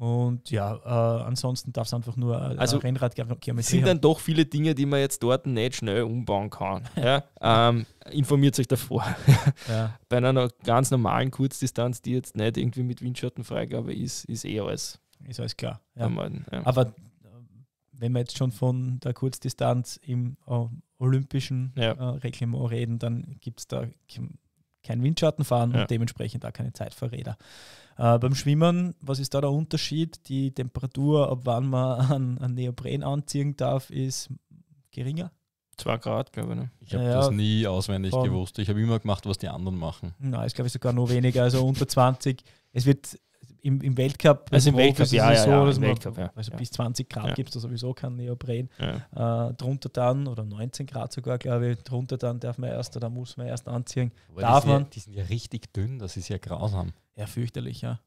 Und ja, äh, ansonsten darf es einfach nur äh, also Rennrad geben. Es sind dann doch viele Dinge, die man jetzt dort nicht schnell umbauen kann. ja? ähm, informiert euch davor. ja. Bei einer ganz normalen Kurzdistanz, die jetzt nicht irgendwie mit Windschattenfreigabe ist, ist eh alles. Ist alles klar. Ja. Man, Aber äh, wenn wir jetzt schon von der Kurzdistanz im äh, olympischen äh, Reglement reden, dann gibt es da kein Windschatten fahren ja. und dementsprechend auch keine Zeit für Räder. Äh, beim Schwimmen, was ist da der Unterschied? Die Temperatur, ab wann man an, an Neopren anziehen darf, ist geringer? Zwei Grad, glaube ich. Ne? Ich habe ja, das nie auswendig gewusst. Ich habe immer gemacht, was die anderen machen. Nein, ist glaube ich sogar noch weniger, also unter 20. Es wird im, im Weltcup. Also im Weltcup, ist ja, ja, so, ja, dass man, Weltcup, ja, Also ja. bis 20 Grad ja. gibt es sowieso kein Neopren. Ja. Äh, drunter dann, oder 19 Grad sogar, glaube ich, drunter dann darf man erst oder muss man erst anziehen. Aber darf man. die sind ja richtig dünn, das ist ja grausam. Ja, fürchterlich, ja.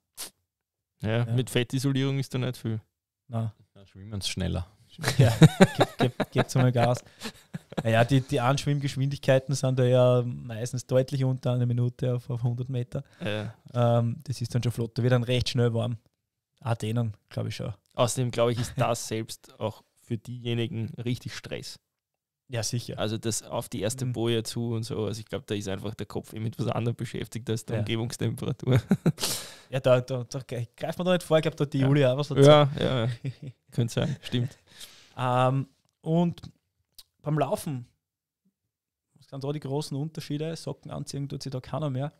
Ja, mit Fettisolierung ist da nicht viel. Na. Da schwimmen sie schneller. Ja, gib, gib, gib mal Gas. Naja, die, die Anschwimmgeschwindigkeiten sind da ja meistens deutlich unter einer Minute auf, auf 100 Meter. Ja. Ähm, das ist dann schon flott. Da wird dann recht schnell warm. Auch denen, glaube ich schon. Außerdem, glaube ich, ist das selbst auch für diejenigen richtig Stress. Ja, sicher. Also das auf die erste mhm. Boje zu und so. Also ich glaube, da ist einfach der Kopf eben mit was anderem beschäftigt als der ja. Umgebungstemperatur. Ja, da, da, da greift man da nicht vor. Ich glaube, da hat die ja. Julia auch was dazu. Ja, ja, ja. könnte sein. Stimmt. Ähm, und beim Laufen, was sind da die großen Unterschiede? Socken anziehen tut sich da keiner mehr.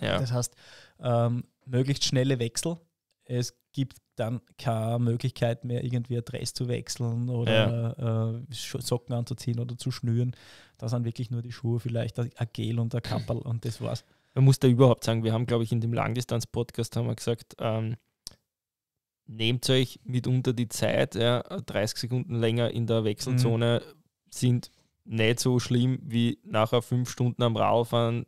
Ja. Das heißt, ähm, möglichst schnelle Wechsel. Es gibt dann keine Möglichkeit mehr, irgendwie ein Dress zu wechseln oder ja. äh, Socken anzuziehen oder zu schnüren. Da sind wirklich nur die Schuhe, vielleicht ein Gel und ein Kappel und das war's. Man muss da überhaupt sagen, wir haben, glaube ich, in dem Langdistanz-Podcast haben wir gesagt, ähm, nehmt euch mitunter die Zeit, ja, 30 Sekunden länger in der Wechselzone, mhm sind nicht so schlimm wie nachher fünf Stunden am Radfahren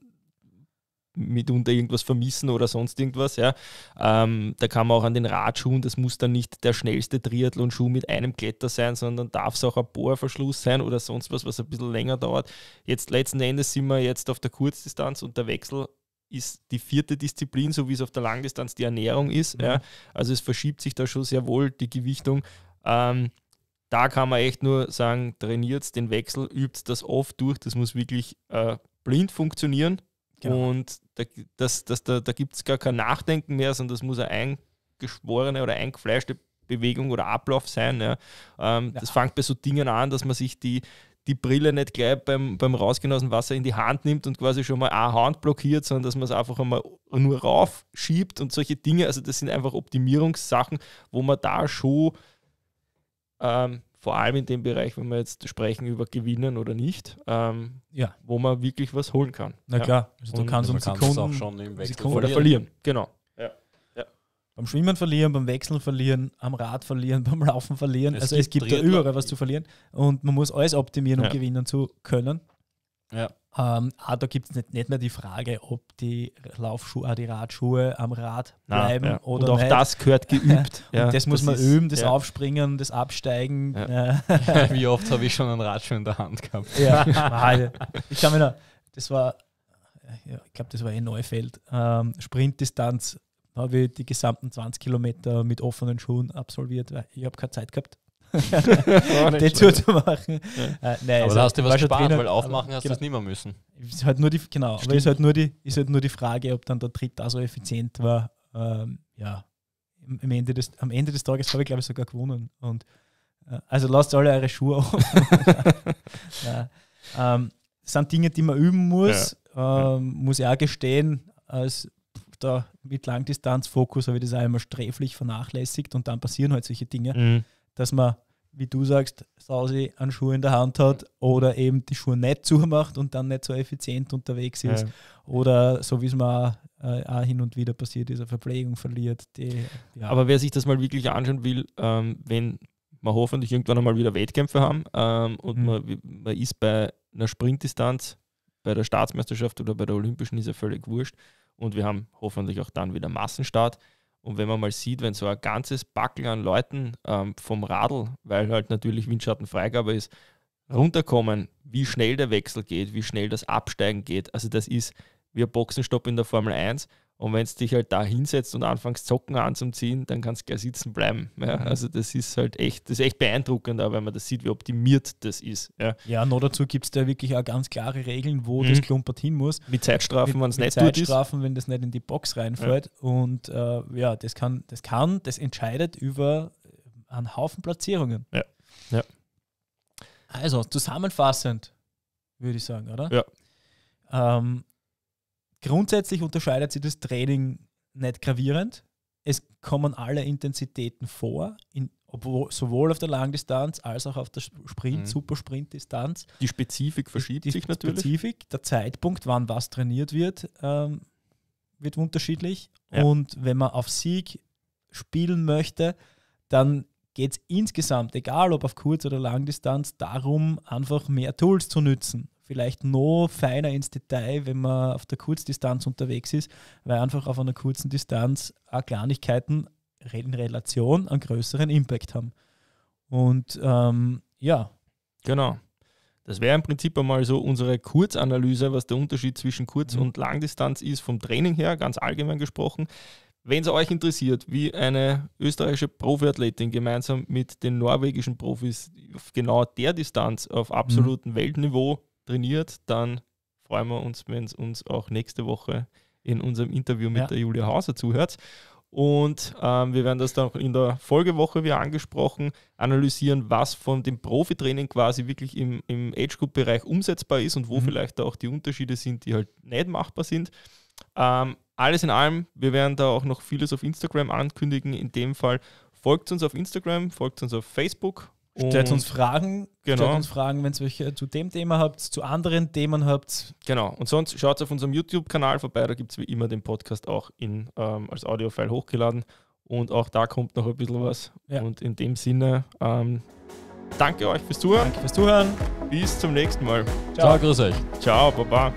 mitunter irgendwas vermissen oder sonst irgendwas. Ja. Ähm, da kann man auch an den Radschuhen, das muss dann nicht der schnellste Triathlon-Schuh mit einem Kletter sein, sondern darf es auch ein Bohrverschluss sein oder sonst was, was ein bisschen länger dauert. Jetzt letzten Endes sind wir jetzt auf der Kurzdistanz und der Wechsel ist die vierte Disziplin, so wie es auf der Langdistanz die Ernährung ist. Mhm. Ja. Also es verschiebt sich da schon sehr wohl die Gewichtung. Ähm, da kann man echt nur sagen, trainiert den Wechsel, übt das oft durch, das muss wirklich äh, blind funktionieren. Genau. Und da, das, das, da, da gibt es gar kein Nachdenken mehr, sondern das muss eine eingeschworene oder eingefleischte Bewegung oder Ablauf sein. Ja. Ähm, ja. Das fängt bei so Dingen an, dass man sich die, die Brille nicht gleich beim, beim Rausgehen aus dem Wasser in die Hand nimmt und quasi schon mal eine Hand blockiert, sondern dass man es einfach einmal nur raufschiebt und solche Dinge. Also das sind einfach Optimierungssachen, wo man da schon ähm, vor allem in dem Bereich, wenn wir jetzt sprechen über Gewinnen oder nicht, ähm, ja. wo man wirklich was holen kann. Na klar, also du kannst um Sekunden, kannst auch schon im Wechsel Sekunden verlieren. verlieren. Genau. Beim Schwimmen verlieren, beim Wechseln verlieren, am Rad verlieren, beim Laufen verlieren. Es also es gibt da überall was zu verlieren und man muss alles optimieren, um gewinnen zu können. Ja. Ähm, auch da gibt es nicht, nicht mehr die Frage, ob die Laufschuhe, die Radschuhe am Rad bleiben Nein, ja. oder Und auch nicht. das gehört geübt. ja, das muss das man ist, üben, das ja. Aufspringen, das Absteigen. Wie oft habe ich schon einen Radschuh in der Hand gehabt? Ah, ich kann mir noch, das war, ich glaube, das war ein eh Neufeld, ähm, Sprintdistanz habe ich die gesamten 20 Kilometer mit offenen Schuhen absolviert, weil ich habe keine Zeit gehabt. Detour zu machen. Ja. Äh, nein, aber also, da hast du was gespart, Trainer, weil aufmachen hast genau. du es nicht mehr müssen. Ist halt nur die, genau, Stimmt. aber ist halt, nur die, ist halt nur die Frage, ob dann der Tritt auch so effizient war. Ähm, ja, am Ende, des, am Ende des Tages habe ich, glaube ich, sogar gewonnen. Und, äh, also lasst alle eure Schuhe auf. ja. ähm, sind Dinge, die man üben muss. Ja. Ähm, muss ich auch gestehen, als da mit Langdistanzfokus habe ich das auch immer sträflich vernachlässigt und dann passieren halt solche Dinge. Mhm dass man, wie du sagst, Sausi einen Schuh in der Hand hat oder eben die Schuhe nicht zumacht und dann nicht so effizient unterwegs ist. Ja. Oder so wie es mal äh, auch hin und wieder passiert ist, eine Verpflegung verliert. Die, ja. Aber wer sich das mal wirklich anschauen will, ähm, wenn wir hoffentlich irgendwann einmal wieder Wettkämpfe haben ähm, und mhm. man, man ist bei einer Sprintdistanz, bei der Staatsmeisterschaft oder bei der Olympischen, ist ja völlig wurscht. Und wir haben hoffentlich auch dann wieder Massenstart. Und wenn man mal sieht, wenn so ein ganzes Backel an Leuten ähm, vom Radl, weil halt natürlich Windschattenfreigabe ist, runterkommen, wie schnell der Wechsel geht, wie schnell das Absteigen geht. Also das ist wie ein Boxenstopp in der Formel 1 und wenn es dich halt da hinsetzt und anfängst Socken anzuziehen, dann kannst du gleich sitzen bleiben. Ja, mhm. also das ist halt echt, das ist echt beeindruckend, auch wenn man das sieht, wie optimiert das ist. Ja, ja noch dazu gibt es da wirklich auch ganz klare Regeln, wo mhm. das Klumpert hin muss. Mit Zeitstrafen, wenn es nicht Zeitstrafen, ist. Zeitstrafen, wenn das nicht in die Box reinfällt. Ja. Und äh, ja, das kann, das kann, das entscheidet über äh, einen Haufen Platzierungen. Ja. ja. Also zusammenfassend, würde ich sagen, oder? Ja. Ähm, Grundsätzlich unterscheidet sich das Training nicht gravierend. Es kommen alle Intensitäten vor, in, obwohl, sowohl auf der Langdistanz als auch auf der Sprint, mhm. Supersprintdistanz. Die Spezifik verschiebt die, die sich natürlich. Spezifik, der Zeitpunkt, wann was trainiert wird, ähm, wird unterschiedlich. Ja. Und wenn man auf Sieg spielen möchte, dann geht es insgesamt, egal ob auf Kurz- oder Langdistanz, darum, einfach mehr Tools zu nützen vielleicht noch feiner ins Detail, wenn man auf der Kurzdistanz unterwegs ist, weil einfach auf einer kurzen Distanz auch Kleinigkeiten in Relation einen größeren Impact haben. Und ähm, ja. Genau. Das wäre im Prinzip einmal so unsere Kurzanalyse, was der Unterschied zwischen Kurz- mhm. und Langdistanz ist, vom Training her, ganz allgemein gesprochen. Wenn es euch interessiert, wie eine österreichische Profiathletin gemeinsam mit den norwegischen Profis auf genau der Distanz auf absolutem mhm. Weltniveau trainiert, dann freuen wir uns, wenn es uns auch nächste Woche in unserem Interview mit ja. der Julia Hauser zuhört. Und ähm, wir werden das dann auch in der Folgewoche, wie angesprochen, analysieren, was von dem Profitraining quasi wirklich im, im Age-Group-Bereich umsetzbar ist und wo mhm. vielleicht auch die Unterschiede sind, die halt nicht machbar sind. Ähm, alles in allem, wir werden da auch noch vieles auf Instagram ankündigen. In dem Fall folgt uns auf Instagram, folgt uns auf Facebook, Stellt uns Fragen, genau. Fragen, wenn ihr welche zu dem Thema habt, zu anderen Themen habt. Genau. Und sonst schaut auf unserem YouTube-Kanal vorbei, da gibt es wie immer den Podcast auch in, ähm, als Audio-File hochgeladen. Und auch da kommt noch ein bisschen was. Ja. Und in dem Sinne, ähm, danke euch fürs Zuhören. Danke fürs Zuhören. Bis zum nächsten Mal. Ciao, Ciao grüß euch. Ciao, Baba.